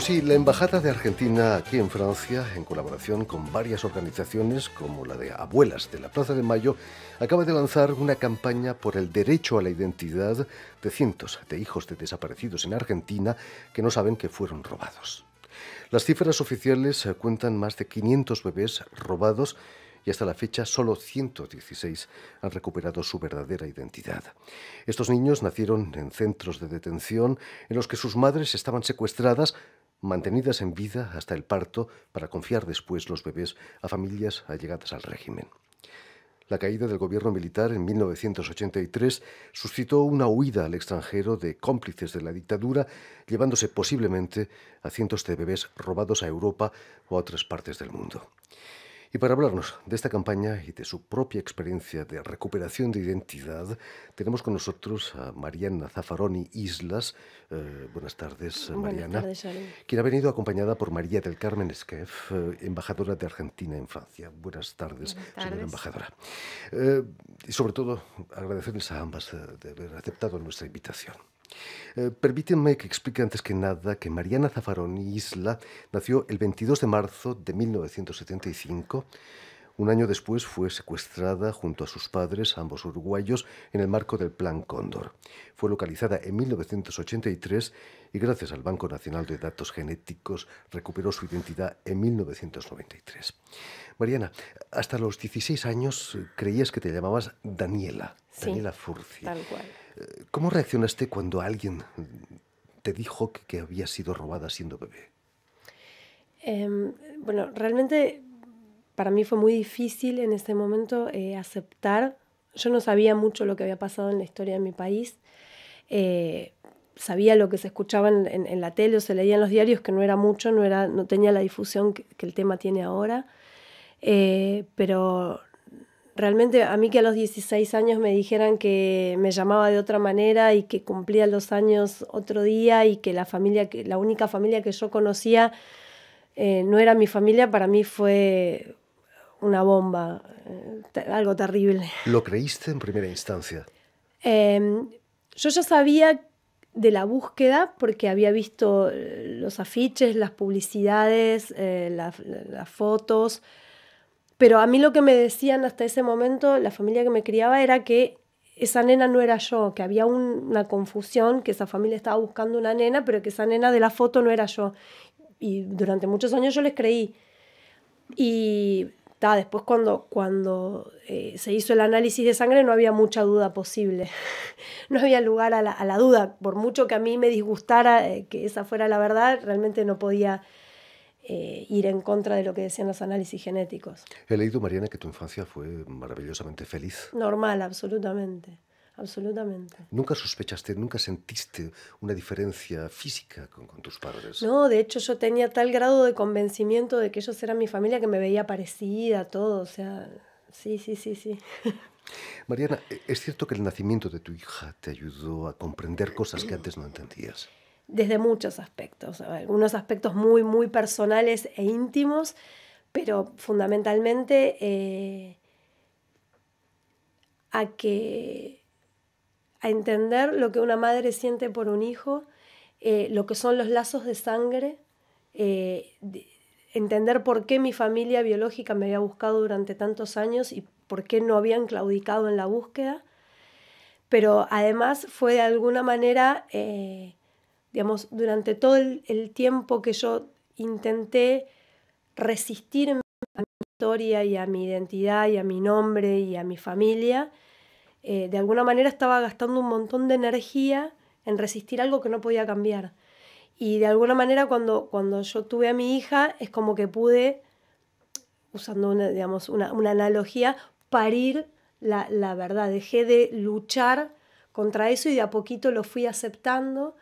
Pues sí, la Embajada de Argentina aquí en Francia, en colaboración con varias organizaciones como la de Abuelas de la Plaza de Mayo, acaba de lanzar una campaña por el derecho a la identidad de cientos de hijos de desaparecidos en Argentina que no saben que fueron robados. Las cifras oficiales eh, cuentan más de 500 bebés robados y hasta la fecha solo 116 han recuperado su verdadera identidad. Estos niños nacieron en centros de detención en los que sus madres estaban secuestradas mantenidas en vida hasta el parto para confiar después los bebés a familias allegadas al régimen. La caída del gobierno militar en 1983 suscitó una huida al extranjero de cómplices de la dictadura, llevándose posiblemente a cientos de bebés robados a Europa o a otras partes del mundo. Y para hablarnos de esta campaña y de su propia experiencia de recuperación de identidad, tenemos con nosotros a Mariana Zafaroni Islas. Eh, buenas tardes, eh, Mariana. Buenas tardes, quien ha venido acompañada por María del Carmen Esquef, eh, embajadora de Argentina en Francia. Buenas tardes, señora embajadora. y sobre todo, agradecerles a ambas de haber aceptado nuestra invitación. Eh, permítanme que explique antes que nada que Mariana Zafarón Isla nació el 22 de marzo de 1975 un año después fue secuestrada junto a sus padres, ambos uruguayos, en el marco del Plan Cóndor. Fue localizada en 1983 y gracias al Banco Nacional de Datos Genéticos recuperó su identidad en 1993. Mariana, hasta los 16 años eh, creías que te llamabas Daniela, Daniela Furci. Tal cual. Eh, ¿Cómo reaccionaste cuando alguien te dijo que, había sido robada siendo bebé? Em, bueno, realmente para mí fue muy difícil en ese momento eh, aceptar. Yo no sabía mucho lo que había pasado en la historia de mi país. Eh, sabía lo que se escuchaba en, la tele o se leía en los diarios, que no era mucho, no, era, no tenía la difusión que, el tema tiene ahora. Eh, pero realmente a mí que a los 16 años me dijeran que me llamaba de otra manera y que cumplía los años otro día y que la familia, que la única familia que yo conocía no era mi familia, para mí fue, una bomba, eh, algo terrible. ¿Lo creíste en primera instancia? Em, yo ya sabía de la búsqueda porque había visto eh, los afiches, las publicidades, eh, las fotos, pero a mí lo que me decían hasta ese momento, la familia que me criaba, era que esa nena no era yo, que había una confusión, que esa familia estaba buscando una nena, pero que esa nena de la foto no era yo. Y durante muchos años yo les creí. Y después cuando, cuando eh, se hizo el análisis de sangre no había mucha duda posible, no había lugar a la, duda, por mucho que a mí me disgustara eh, que esa fuera la verdad, realmente no podía eh, ir en contra de lo que decían los análisis genéticos. He leído, Mariana, que tu infancia fue maravillosamente feliz. Normal, absolutamente absolutamente. ¿Nunca sospechaste, nunca sentiste una diferencia física con, tus padres? No, de hecho yo tenía tal grado de convencimiento de que ellos eran mi familia que me veía parecida, todo, o sea, sí, sí, sí, sí. Mariana, ¿e-, ¿es cierto que el nacimiento de tu hija te ayudó a comprender cosas que antes no entendías? Desde muchos aspectos, algunos aspectos muy, muy personales e íntimos, pero fundamentalmente eh, a que a entender lo que una madre siente por un hijo, eh, lo que son los lazos de sangre, eh, entender por qué mi familia biológica me había buscado durante tantos años y por qué no habían claudicado en la búsqueda, pero además fue de alguna manera, eh, digamos, durante todo el, el, tiempo que yo intenté resistirme a mi historia y a mi identidad y a mi nombre y a mi familia, eh, de alguna manera estaba gastando un montón de energía en resistir algo que no podía cambiar. Y de alguna manera cuando, cuando yo tuve a mi hija es como que pude, usando una, digamos, una, una analogía, parir la, la, verdad. Dejé de luchar contra eso y de a poquito lo fui aceptando,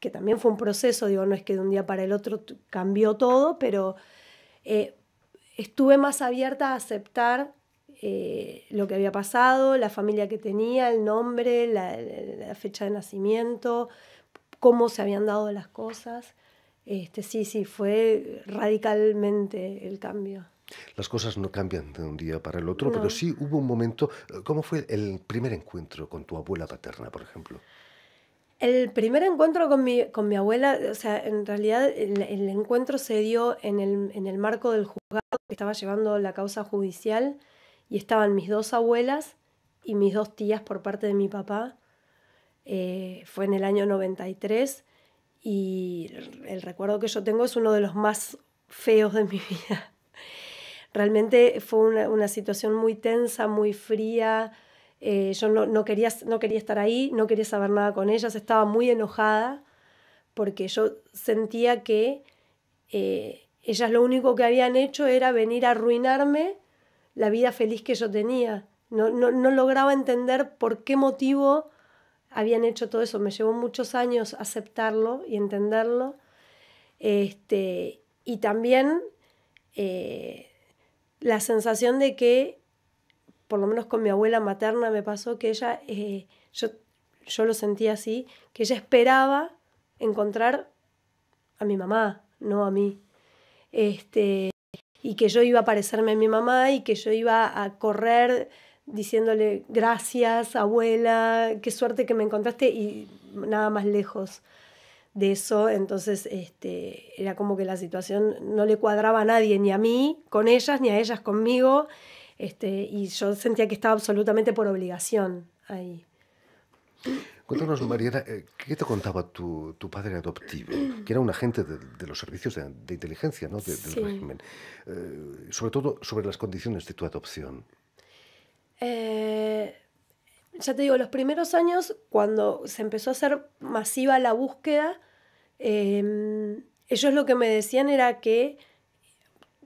que también fue un proceso, digo, no es que de un día para el otro cambió todo, pero eh, estuve más abierta a aceptar eh, lo que había pasado, la familia que tenía, el nombre, la, fecha de nacimiento, cómo se habían dado las cosas. Este, sí, sí, fue radicalmente el cambio. Las cosas no cambian de un día para el otro, pero sí hubo un momento. Eh, ¿Cómo fue el primer encuentro con tu abuela paterna, por ejemplo? El primer encuentro con mi, abuela, o sea, en realidad el, encuentro se dio en el marco del juzgado que estaba llevando la causa judicial y estaban mis dos abuelas y mis dos tías por parte de mi papá. Eh, fue en el año 93 y el recuerdo que yo tengo es uno de los más feos de mi vida. Realmente fue una, situación muy tensa, muy fría. Eh, yo no, no, quería, no quería estar ahí, no quería saber nada con ellas, estaba muy enojada porque yo sentía que eh, ellas lo único que habían hecho era venir a arruinarme la vida feliz que yo tenía. No, lograba entender por qué motivo habían hecho todo eso. Me llevó muchos años aceptarlo y entenderlo. Este, y también eh, la sensación de que, por lo menos con mi abuela materna me pasó que ella, eh, yo, yo lo sentía así, que ella esperaba encontrar a mi mamá, no a mí. Este, y que yo iba a parecerme a mi mamá y que yo iba a correr diciéndole gracias, abuela, qué suerte que me encontraste y nada más lejos de eso, entonces este, era como que la situación no le cuadraba a nadie, ni a mí con ellas, ni a ellas conmigo, este, y yo sentía que estaba absolutamente por obligación ahí. Cuéntanos, Mariana, eh, ¿qué te contaba tu, padre adoptivo? Que era un agente de, los servicios de, inteligencia del régimen. Eh, sobre todo sobre las condiciones de tu adopción. Eh, ya te digo, los primeros años, cuando se empezó a hacer masiva la búsqueda, em, ellos lo que me decían era que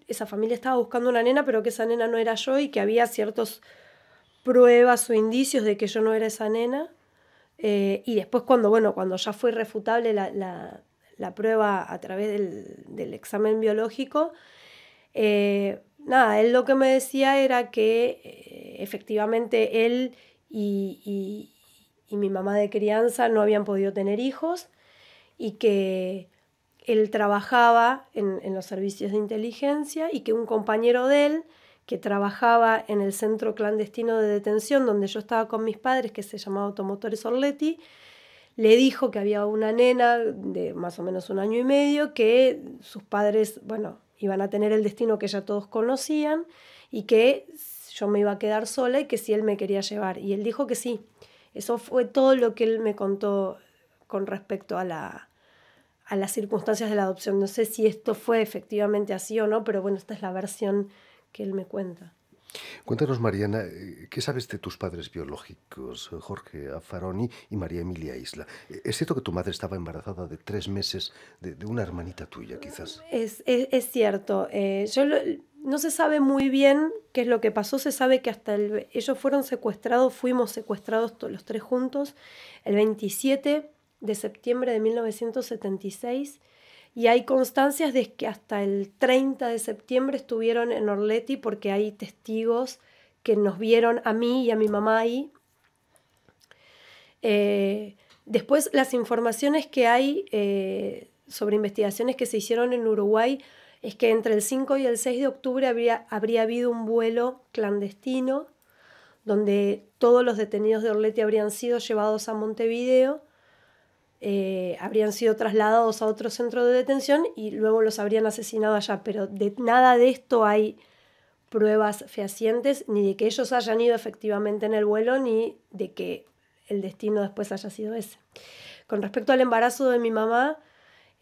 esa familia estaba buscando una nena, pero que esa nena no era yo y que había ciertas pruebas o indicios de que yo no era esa nena. Eh, y después cuando, ya fue refutable la, prueba a través del, examen biológico, eh, nada, él lo que me decía era que eh, efectivamente él y, mi mamá de crianza no habían podido tener hijos y que él trabajaba en, en los servicios de inteligencia y que un compañero de él que trabajaba en el centro clandestino de detención donde yo estaba con mis padres, que se llamaba Automotores Orletti, le dijo que había una nena de más o menos un año y medio que sus padres, bueno, iban a tener el destino que ya todos conocían y que yo me iba a quedar sola y que si él me quería llevar. Y él dijo que sí. Eso fue todo lo que él me contó con respecto a, la, a las circunstancias de la adopción. No sé si esto fue efectivamente así o no, pero bueno, esta es la versión que él me cuenta. Cuéntanos, Mariana, eh, ¿qué sabes de tus padres biológicos, eh, Jorge Afaroni y María Emilia Isla? Eh, ¿Es cierto que tu madre estaba embarazada de tres meses de, una hermanita tuya, quizás? Es, cierto. no se sabe muy bien qué es lo que pasó. Se sabe que hasta ellos fueron secuestrados, fuimos secuestrados los tres juntos, el 27 de septiembre de 1976 y hay constancias de que hasta el 30 de septiembre estuvieron en Orleti porque hay testigos que nos vieron a mí y a mi mamá ahí. Eh, después las informaciones que hay eh, sobre investigaciones que se hicieron en Uruguay es que entre el 5 y el 6 de octubre habría, habría habido un vuelo clandestino donde todos los detenidos de Orleti habrían sido llevados a Montevideo eh, habrían sido trasladados a otro centro de detención y luego los habrían asesinado allá. Pero de nada de esto hay pruebas fehacientes, ni de que ellos hayan ido efectivamente en el vuelo, ni de que el destino después haya sido ese. Con respecto al embarazo de mi mamá,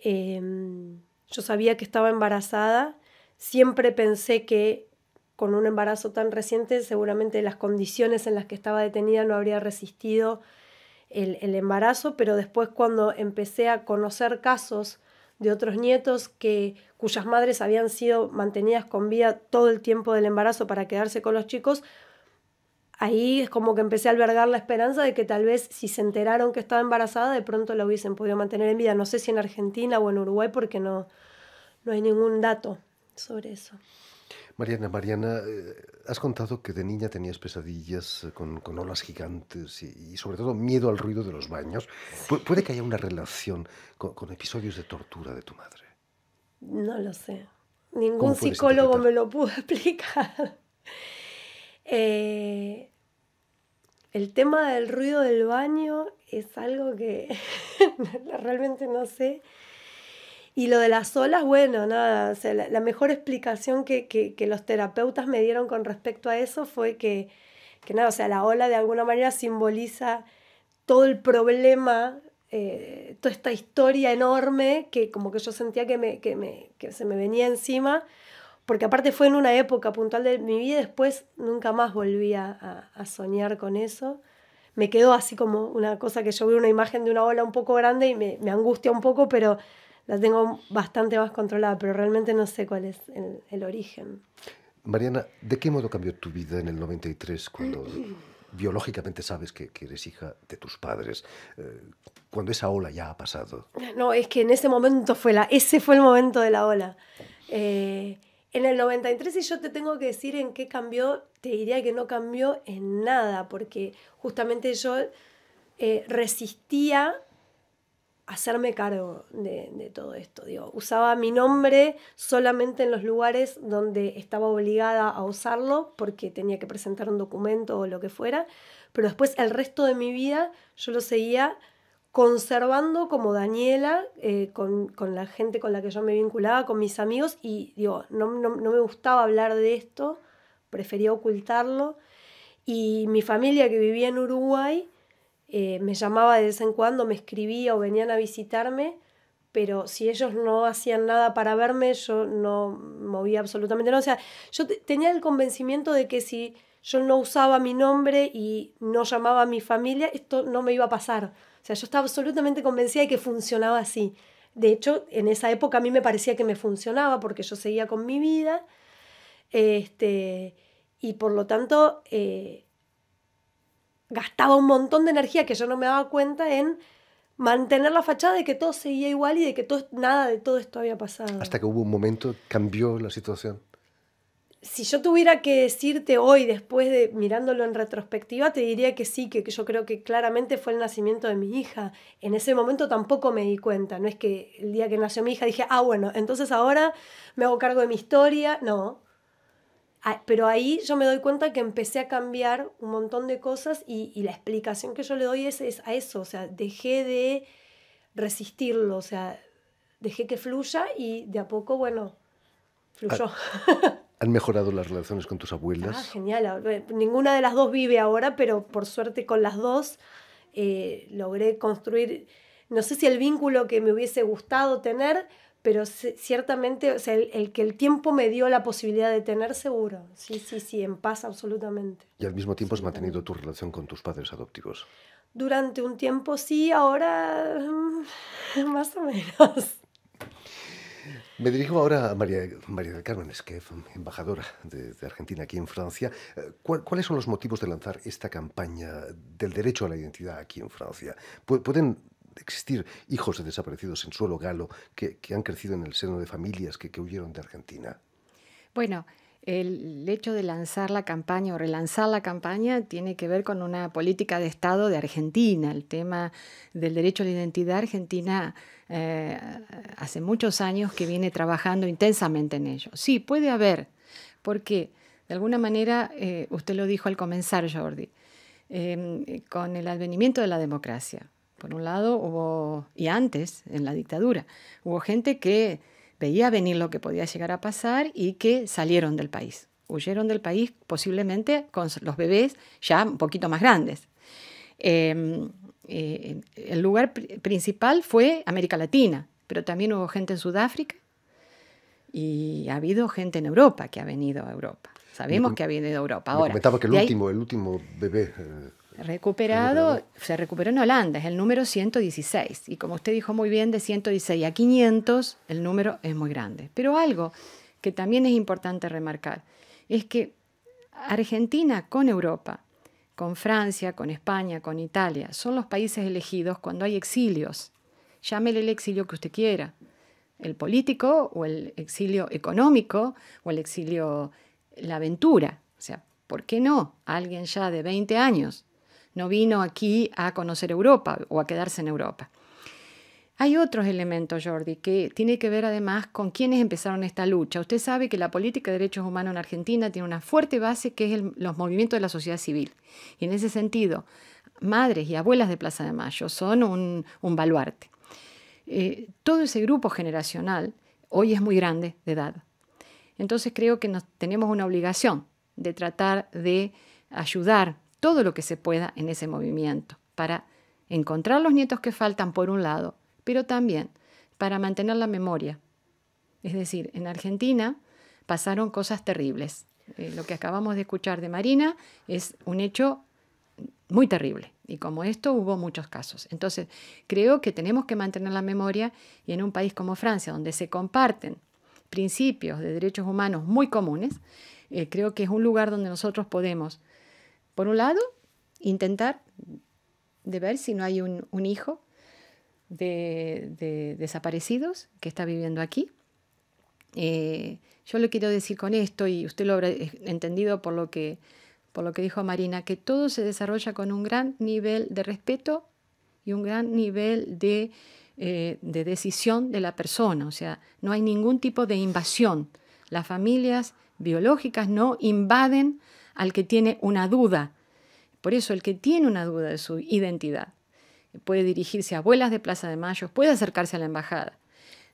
em, yo sabía que estaba embarazada, siempre pensé que con un embarazo tan reciente seguramente las condiciones en las que estaba detenida no habría resistido el, embarazo, pero después cuando empecé a conocer casos de otros nietos que, cuyas madres habían sido mantenidas con vida todo el tiempo del embarazo para quedarse con los chicos, ahí es como que empecé a albergar la esperanza de que tal vez si se enteraron que estaba embarazada, de pronto la hubiesen podido mantener en vida. No sé si en Argentina o en Uruguay, porque no, no hay ningún dato sobre eso. Mariana, Mariana, eh, has contado que de niña tenías pesadillas eh, con, olas gigantes y, sobre todo miedo al ruido de los baños. ¿Puede que haya una relación con, episodios de tortura de tu madre? No lo sé. Ningún psicólogo me lo pudo explicar. Eh, el tema del ruido del baño es algo que realmente no sé. Y lo de las olas, bueno, nada, la, mejor explicación que, los terapeutas me dieron con respecto a eso fue que, nada, o sea, la ola de alguna manera simboliza todo el problema, eh, toda esta historia enorme que como que yo sentía que, me, que, me, que se me venía encima, porque aparte fue en una época puntual de mi vida, y después nunca más volví a, soñar con eso. Me quedó así como una cosa que yo vi una imagen de una ola un poco grande y me, me angustia un poco, pero la tengo bastante más controlada, pero realmente no sé cuál es el, origen. Mariana, ¿de qué modo cambió tu vida en el 93 cuando biológicamente sabes que, eres hija de tus padres, eh, cuando esa ola ya ha pasado. No, es que en ese momento fue la, ese fue el momento de la ola. Eh, en el 93, si yo te tengo que decir en qué cambió, te diría que no cambió en nada, porque justamente yo eh, resistía hacerme cargo de, todo esto. usaba mi nombre solamente en los lugares donde estaba obligada a usarlo porque tenía que presentar un documento o lo que fuera, pero después el resto de mi vida yo lo seguía conservando como Daniela, eh, con, la gente con la que yo me vinculaba, con mis amigos, y digo, no, no me gustaba hablar de esto, prefería ocultarlo, y mi familia que vivía en Uruguay, eh, me llamaba de vez en cuando, me escribía o venían a visitarme, pero si ellos no hacían nada para verme, yo no movía absolutamente nada. O sea, yo tenía el convencimiento de que si yo no usaba mi nombre y no llamaba a mi familia, esto no me iba a pasar. O sea, yo estaba absolutamente convencida de que funcionaba así. De hecho, en esa época a mí me parecía que me funcionaba porque yo seguía con mi vida. Este, y por lo tanto, eh, gastaba un montón de energía que yo no me daba cuenta en mantener la fachada de que todo seguía igual y de que todo, nada de todo esto había pasado. Hasta que hubo un momento, cambió la situación. Si yo tuviera que decirte hoy, después de mirándolo en retrospectiva, te diría que sí, que yo creo que claramente fue el nacimiento de mi hija. En ese momento tampoco me di cuenta, no es que el día que nació mi hija dije, ah, bueno, entonces ahora me hago cargo de mi historia, no, Ah, pero ahí yo me doy cuenta que empecé a cambiar un montón de cosas y, la explicación que yo le doy es, a eso, o sea, dejé de resistirlo, o sea, dejé que fluya y de a poco, bueno, fluyó. Ah, ¿Han mejorado las relaciones con tus abuelas? Ah, genial. Ninguna de las dos vive ahora, pero por suerte con las dos eh, logré construir, no sé si el vínculo que me hubiese gustado tener, pero ciertamente, o sea, el, que el tiempo me dio la posibilidad de tener seguro, sí, sí, sí, en paz absolutamente. Y al mismo tiempo has mantenido tu relación con tus padres adoptivos. Durante un tiempo sí, ahora mm, más o menos. Me dirijo ahora a María, María del Carmen Esquef, embajadora de, Argentina aquí en Francia. Eh, ¿Cuáles son los motivos de lanzar esta campaña del derecho a la identidad aquí en Francia? ¿Pueden existir hijos de desaparecidos en suelo galo que, han crecido en el seno de familias que, huyeron de Argentina? Bueno, el hecho de lanzar la campaña o relanzar la campaña tiene que ver con una política de Estado de Argentina. El tema del derecho a la identidad argentina eh, hace muchos años que viene trabajando intensamente en ello. Sí, puede haber, porque de alguna manera, eh, usted lo dijo al comenzar, Jordi, eh, con el advenimiento de la democracia, por un lado, hubo, y antes, en la dictadura, hubo gente que veía venir lo que podía llegar a pasar y que salieron del país. Huyeron del país posiblemente con los bebés ya un poquito más grandes. Em, eh, el lugar principal fue América Latina, pero también hubo gente en Sudáfrica y ha habido gente en Europa que ha venido a Europa. Sabemos que ha venido a Europa. Ahora, que el último, bebé... Eh, Recuperado, se recuperó en Holanda, es el número 116. Y como usted dijo muy bien, de 116 a 500 el número es muy grande. Pero algo que también es importante remarcar es que Argentina con Europa, con Francia, con España, con Italia, son los países elegidos cuando hay exilios. Llámele el exilio que usted quiera, el político o el exilio económico o el exilio, la aventura. O sea, ¿por qué no? Alguien ya de 20 años no vino aquí a conocer Europa o a quedarse en Europa. Hay otros elementos, Jordi, que tiene que ver además con quienes empezaron esta lucha. Usted sabe que la política de derechos humanos en Argentina tiene una fuerte base que es los movimientos de la sociedad civil. Y en ese sentido, madres y abuelas de Plaza de Mayo son un, baluarte. Eh, todo ese grupo generacional hoy es muy grande de edad. Entonces creo que tenemos una obligación de tratar de ayudar todo lo que se pueda en ese movimiento para encontrar los nietos que faltan por un lado, pero también para mantener la memoria. Es decir, en Argentina pasaron cosas terribles. Eh, lo que acabamos de escuchar de Marina es un hecho muy terrible. Y como esto hubo muchos casos. Entonces, creo que tenemos que mantener la memoria y en un país como Francia, donde se comparten principios de derechos humanos muy comunes, eh, creo que es un lugar donde nosotros podemos por un lado, intentar de ver si no hay un, hijo de, desaparecidos que está viviendo aquí. Eh, yo le quiero decir con esto, y usted lo habrá entendido por lo que, por lo que dijo Marina, que todo se desarrolla con un gran nivel de respeto y un gran nivel de, eh, de decisión de la persona. O sea, no hay ningún tipo de invasión. Las familias biológicas no invaden al que tiene una duda. Por eso el que tiene una duda de su identidad puede dirigirse a abuelas de Plaza de Mayo, puede acercarse a la embajada.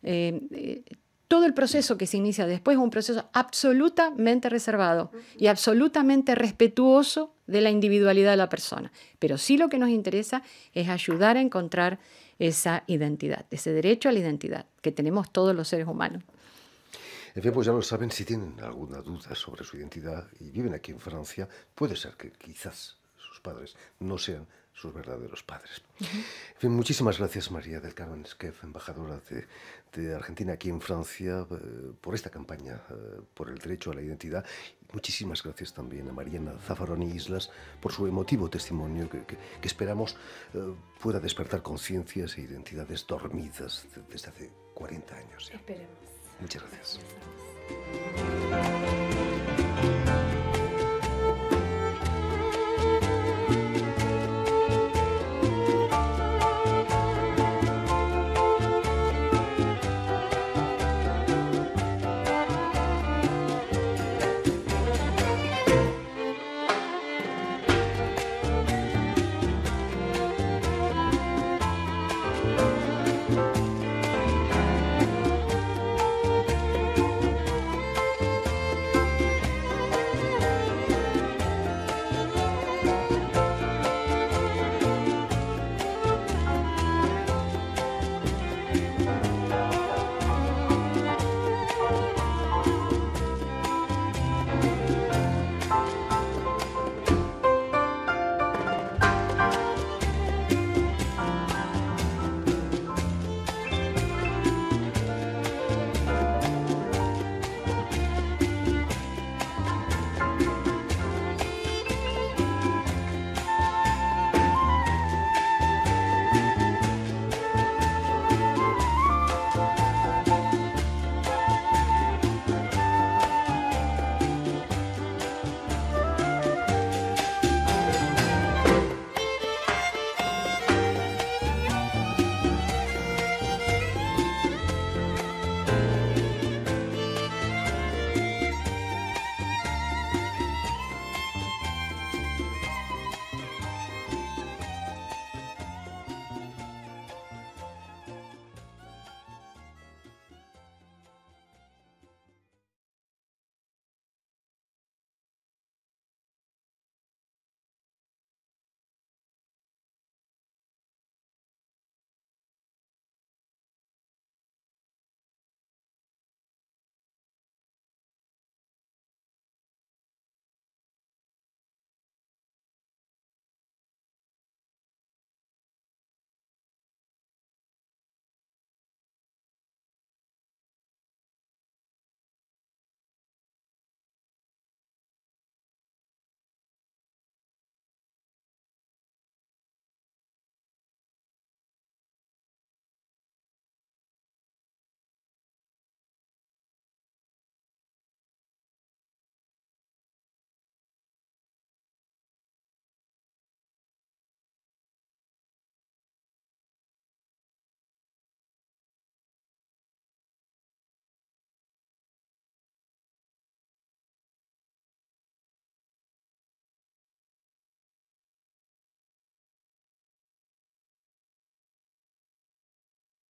Eh, eh, todo el proceso que se inicia después es un proceso absolutamente reservado y absolutamente respetuoso de la individualidad de la persona. Pero sí lo que nos interesa es ayudar a encontrar esa identidad, ese derecho a la identidad que tenemos todos los seres humanos. En fin, pues ya lo saben, si tienen alguna duda sobre su identidad y viven aquí en Francia, puede ser que quizás sus padres no sean sus verdaderos padres. En fin, muchísimas gracias María del Carmen Esquef, embajadora de, Argentina aquí en Francia, eh, por esta campaña eh, por el derecho a la identidad. muchísimas gracias también a Mariana Zafaroni Islas por su emotivo testimonio que, esperamos eh, pueda despertar conciencias e identidades dormidas desde hace 40 años. Esperemos. Muchas gracias.